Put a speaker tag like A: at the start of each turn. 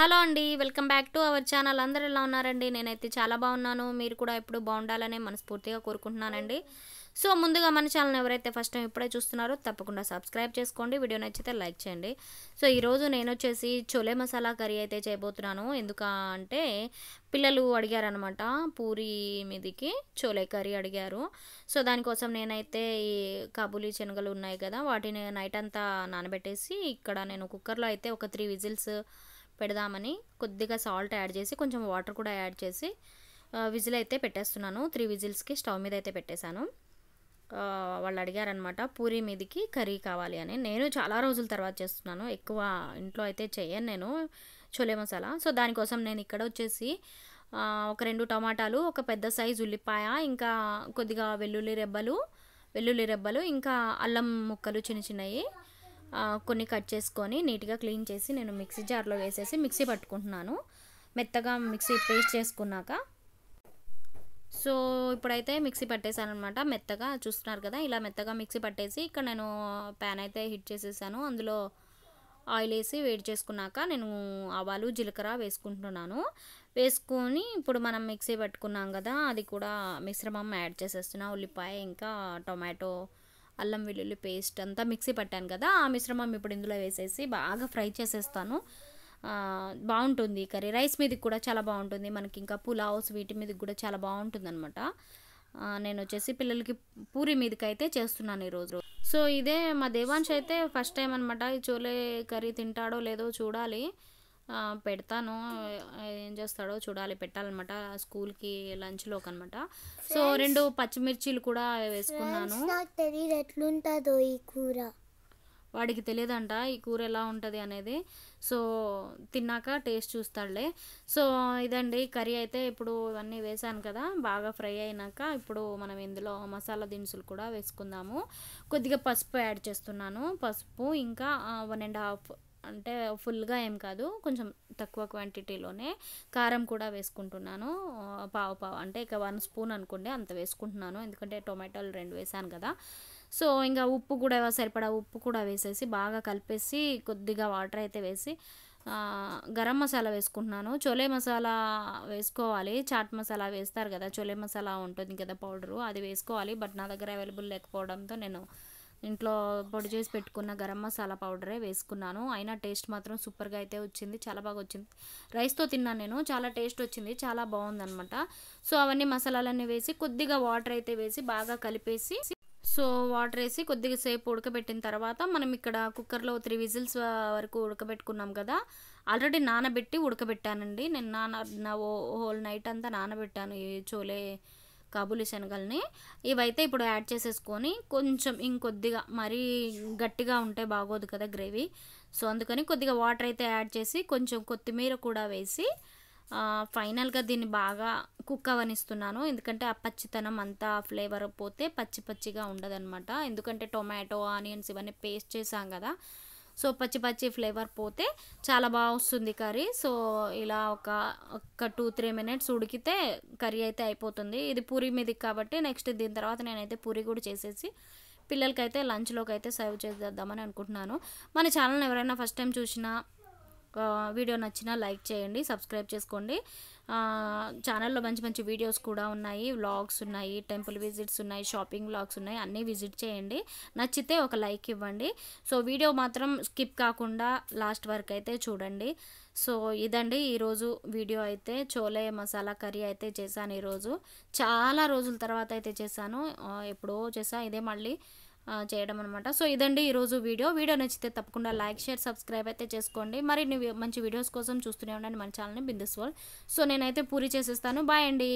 A: hello అండి welcome back to our channel అందరూ ఎలా ఉన్నారండి నేనైతే చాలా బాగున్నాను మీరు కూడా ఎప్పుడు బాగుండాలనే మనస్ఫూర్తిగా కోరుకుంటున్నానండి సో ముందుగా మన ఛానల్ ఎవరైతే ఫస్ట్ టైం ఇప్పుడే చూస్తున్నారో తప్పకుండా సబ్స్క్రైబ్ చేసుకోండి వీడియో నచ్చితే లైక్ చేయండి సో ఈరోజు నేను వచ్చేసి చోలే మసాలా కర్రీ అయితే చేయబోతున్నాను ఎందుకంటే పిల్లలు అడిగారనమాట పూరి మీదికి చోలే కర్రీ అడిగారు సో దానికోసం నేనైతే ఈ కాబులీ శనగలు ఉన్నాయి కదా వాటిని నైట్ అంతా నానబెట్టేసి ఇక్కడ నేను కుక్కర్లో అయితే ఒక త్రీ విజిల్స్ పెడదామని కొద్దిగా సాల్ట్ యాడ్ చేసి కొంచెం వాటర్ కూడా యాడ్ చేసి విజిల్ అయితే పెట్టేస్తున్నాను త్రీ విజిల్స్కి స్టవ్ మీద అయితే పెట్టేశాను వాళ్ళు అడిగారనమాట పూరి మీదకి కర్రీ కావాలి అని నేను చాలా రోజుల తర్వాత చేస్తున్నాను ఎక్కువ ఇంట్లో అయితే చేయను నేను చోలే మసాలా సో దానికోసం నేను ఇక్కడ వచ్చేసి ఒక రెండు టమాటాలు ఒక పెద్ద సైజు ఉల్లిపాయ ఇంకా కొద్దిగా వెల్లుల్లి రెబ్బలు వెల్లుల్లి రెబ్బలు ఇంకా అల్లం ముక్కలు చిన్న చిన్నవి కొన్ని కట్ చేసుకొని నీట్గా క్లీన్ చేసి నేను మిక్సీ జార్లో వేసేసి మిక్సీ పట్టుకుంటున్నాను మెత్తగా మిక్సీ పేస్ట్ చేసుకున్నాక సో ఇప్పుడైతే మిక్సీ పట్టేశాను అనమాట మెత్తగా చూస్తున్నారు కదా ఇలా మెత్తగా మిక్సీ పట్టేసి ఇక్కడ నేను ప్యాన్ అయితే హిట్ చేసేసాను అందులో ఆయిల్ వేసి వేడి చేసుకున్నాక నేను ఆవాలు జీలకర్ర వేసుకుంటున్నాను వేసుకొని ఇప్పుడు మనం మిక్సీ పట్టుకున్నాం కదా అది కూడా మిశ్రమం యాడ్ చేసేస్తున్నా ఉల్లిపాయ ఇంకా టొమాటో అల్లం వెల్లుల్లి పేస్ట్ అంతా మిక్సీ పట్టాను కదా ఆ మిశ్రమం ఇప్పుడు ఇందులో వేసేసి బాగా ఫ్రై చేసేస్తాను బాగుంటుంది కర్రీ రైస్ మీదకి కూడా చాలా బాగుంటుంది మనకి ఇంకా పులావ్స్ వీటి మీదకి కూడా చాలా బాగుంటుంది అనమాట నేను వచ్చేసి పిల్లలకి పూరి మీదకి అయితే చేస్తున్నాను ఈరోజు సో ఇదే మా దేవాంశ్ అయితే ఫస్ట్ టైం అనమాట ఈ చోలే కర్రీ తింటాడో లేదో చూడాలి పెడతాను ఏం చేస్తాడో చూడాలి పెట్టాలన్నమాట స్కూల్కి లంచ్లోకి అనమాట సో రెండు పచ్చిమిర్చీలు కూడా వేసుకున్నాను ఎట్లుంటదో ఎట్లుంటుందో ఈ కూర వాడికి తెలియదంట ఈ కూర ఎలా ఉంటుంది అనేది సో తిన్నాక టేస్ట్ చూస్తాడులే సో ఇదండి కర్రీ అయితే ఇప్పుడు ఇవన్నీ వేసాను కదా బాగా ఫ్రై అయినాక ఇప్పుడు మనం ఇందులో మసాలా దినుసులు కూడా వేసుకుందాము కొద్దిగా పసుపు యాడ్ చేస్తున్నాను పసుపు ఇంకా వన్ అండ్ హాఫ్ అంటే ఫుల్గా ఏం కాదు కొంచెం తక్కువ క్వాంటిటీలోనే కారం కూడా వేసుకుంటున్నాను పావు పావు అంటే ఇక వన్ స్పూన్ అనుకోండి అంత వేసుకుంటున్నాను ఎందుకంటే టొమాటోలు రెండు వేసాను కదా సో ఇంకా ఉప్పు కూడా సరిపడా ఉప్పు కూడా వేసేసి బాగా కలిపేసి కొద్దిగా వాటర్ అయితే వేసి గరం మసాలా వేసుకుంటున్నాను చోలే మసాలా వేసుకోవాలి చాట్ మసాలా వేస్తారు కదా చోలే మసాలా ఉంటుంది కదా పౌడరు అది వేసుకోవాలి బట్ నా దగ్గర అవైలబుల్ లేకపోవడంతో నేను ఇంట్లో పొడి చేసి పెట్టుకున్న గరం మసాలా పౌడరే వేసుకున్నాను అయినా టేస్ట్ మాత్రం సూపర్గా అయితే వచ్చింది చాలా బాగా వచ్చింది రైస్తో తిన్నాను నేను చాలా టేస్ట్ వచ్చింది చాలా బాగుందనమాట సో అవన్నీ మసాలాలన్నీ వేసి కొద్దిగా వాటర్ అయితే వేసి బాగా కలిపేసి సో వాటర్ వేసి కొద్దిగా సేపు ఉడకబెట్టిన తర్వాత మనం ఇక్కడ కుక్కర్లో త్రీ విజిల్స్ వరకు ఉడకబెట్టుకున్నాం కదా ఆల్రెడీ నానబెట్టి ఉడకబెట్టానండి నేను నాన నా హోల్ నైట్ అంతా నానబెట్టాను ఈ చోలే కాబూలి శనగల్ని ఇవైతే ఇప్పుడు యాడ్ చేసేసుకొని కొంచెం ఇంకొద్దిగా మరీ గట్టిగా ఉంటే బాగోదు కదా గ్రేవీ సో అందుకని కొద్దిగా వాటర్ అయితే యాడ్ చేసి కొంచెం కొత్తిమీర కూడా వేసి ఫైనల్గా దీన్ని బాగా కుక్ అవనిస్తున్నాను ఎందుకంటే ఆ పచ్చితనం అంతా ఫ్లేవర్ పోతే పచ్చి పచ్చిగా ఉండదనమాట ఎందుకంటే టొమాటో ఆనియన్స్ ఇవన్నీ పేస్ట్ చేసాం కదా సో పచ్చి పచ్చి ఫ్లేవర్ పోతే చాలా బాగా వస్తుంది కర్రీ సో ఇలా ఒక ఒక టూ త్రీ మినిట్స్ ఉడికితే కర్రీ అయితే అయిపోతుంది ఇది పూరి మీది కాబట్టి నెక్స్ట్ దీని తర్వాత నేనైతే పూరి కూడా చేసేసి పిల్లలకైతే లంచ్లోకి అయితే సర్వ్ చేసేద్దామని అనుకుంటున్నాను మన ఛానల్ ఎవరైనా ఫస్ట్ టైం చూసినా వీడియో నచ్చినా లైక్ చేయండి సబ్స్క్రైబ్ చేసుకోండి ఛానల్లో మంచి మంచి వీడియోస్ కూడా ఉన్నాయి వ్లాగ్స్ ఉన్నాయి టెంపుల్ విజిట్స్ ఉన్నాయి షాపింగ్ వ్లాగ్స్ ఉన్నాయి అన్నీ విజిట్ చేయండి నచ్చితే ఒక లైక్ ఇవ్వండి సో వీడియో మాత్రం స్కిప్ కాకుండా లాస్ట్ వరకు అయితే చూడండి సో ఇదండి ఈరోజు వీడియో అయితే చోలే మసాలా కర్రీ అయితే చేశాను ఈరోజు చాలా రోజుల తర్వాత అయితే చేశాను ఎప్పుడో చేశాను ఇదే మళ్ళీ చేయడం అనమాట సో ఇదండి ఈరోజు వీడియో వీడియో నచ్చితే తప్పకుండా లైక్ షేర్ సబ్స్క్రైబ్ అయితే చేసుకోండి మరి మంచి వీడియోస్ కోసం చూస్తూనే ఉండండి మన ఛానల్ని బిందుస్వాల్ సో నేనైతే పూరి చేసేస్తాను బాయ్ అండి